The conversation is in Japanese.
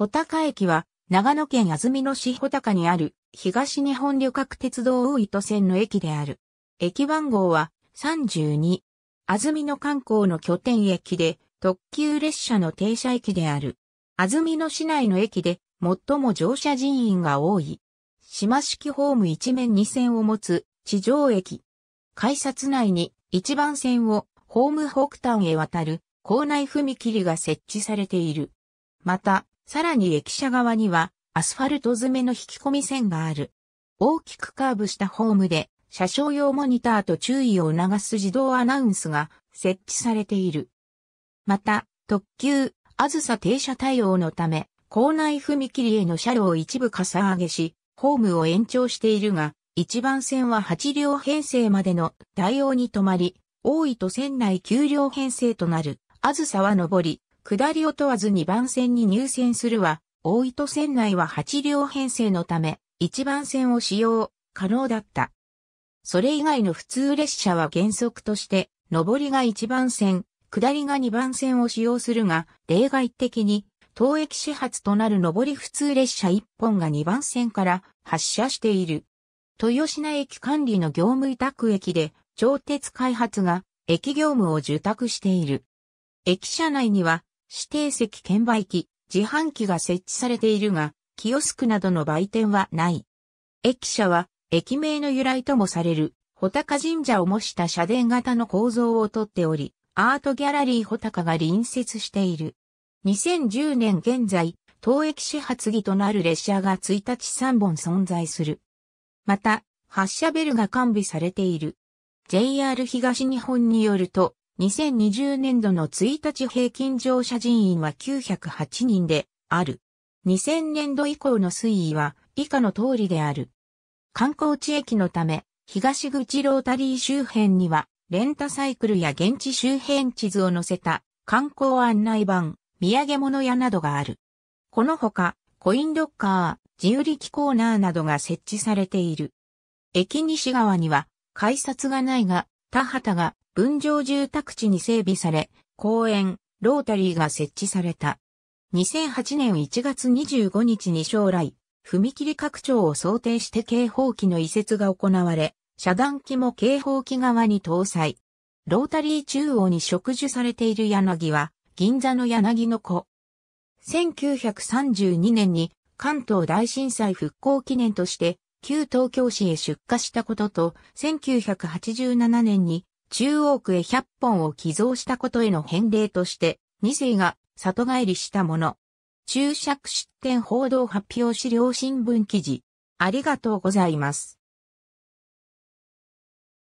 穂高駅は、長野県安曇野市穂高にある、東日本旅客鉄道大糸線の駅である。駅番号は32。安曇野観光の拠点駅で、特急列車の停車駅である。安曇野市内の駅で、最も乗車人員が多い。島式ホーム一面二線を持つ地上駅。改札内に一番線をホーム北端へ渡る構内踏切が設置されている。また、さらに駅舎側にはアスファルト詰めの引き込み線がある。大きくカーブしたホームで車掌用モニターと注意を促す自動アナウンスが設置されている。また、特急、あずさ停車対応のため、校内踏切への車両を一部かさ上げし、ホームを延長しているが、一番線は8両編成までの対応に止まり、大井と線内9両編成となる、あずさは上り、下りを問わず2番線に入線するは、大糸線内は8両編成のため、1番線を使用可能だった。それ以外の普通列車は原則として、上りが1番線、下りが2番線を使用するが、例外的に、当駅始発となる上り普通列車1本が2番線から発車している。豊品駅管理の業務委託駅で、超鉄開発が駅業務を受託している。駅舎内には指定席券売機、自販機が設置されているが、キオスクなどの売店はない。駅舎は、駅名の由来ともされる、穂高神社を模した社殿型の構造をとっており、アートギャラリー穂高が隣接している。2010年現在、当駅始発着となる列車が1日3本存在する。また、発車ベルが完備されている。JR 東日本によると、2020年度の1日平均乗車人員は908人である。2000年度以降の推移は以下の通りである。観光地駅のため、東口ロータリー周辺には、レンタサイクルや現地周辺地図を載せた観光案内板、土産物屋などがある。このほか、コインロッカー、自由力コーナーなどが設置されている。駅西側には、改札がないが、田畑が分譲住宅地に整備され、公園、ロータリーが設置された。2008年1月25日に将来、踏切拡張を想定して警報機の移設が行われ、遮断機も警報機側に搭載。ロータリー中央に植樹されている柳は、銀座の柳の子。1932年に関東大震災復興記念として旧東京市へ出荷したことと、1987年に中央区へ100本を寄贈したことへの返礼として、2世が里帰りしたもの。注釈出典報道発表資料新聞記事。ありがとうございます。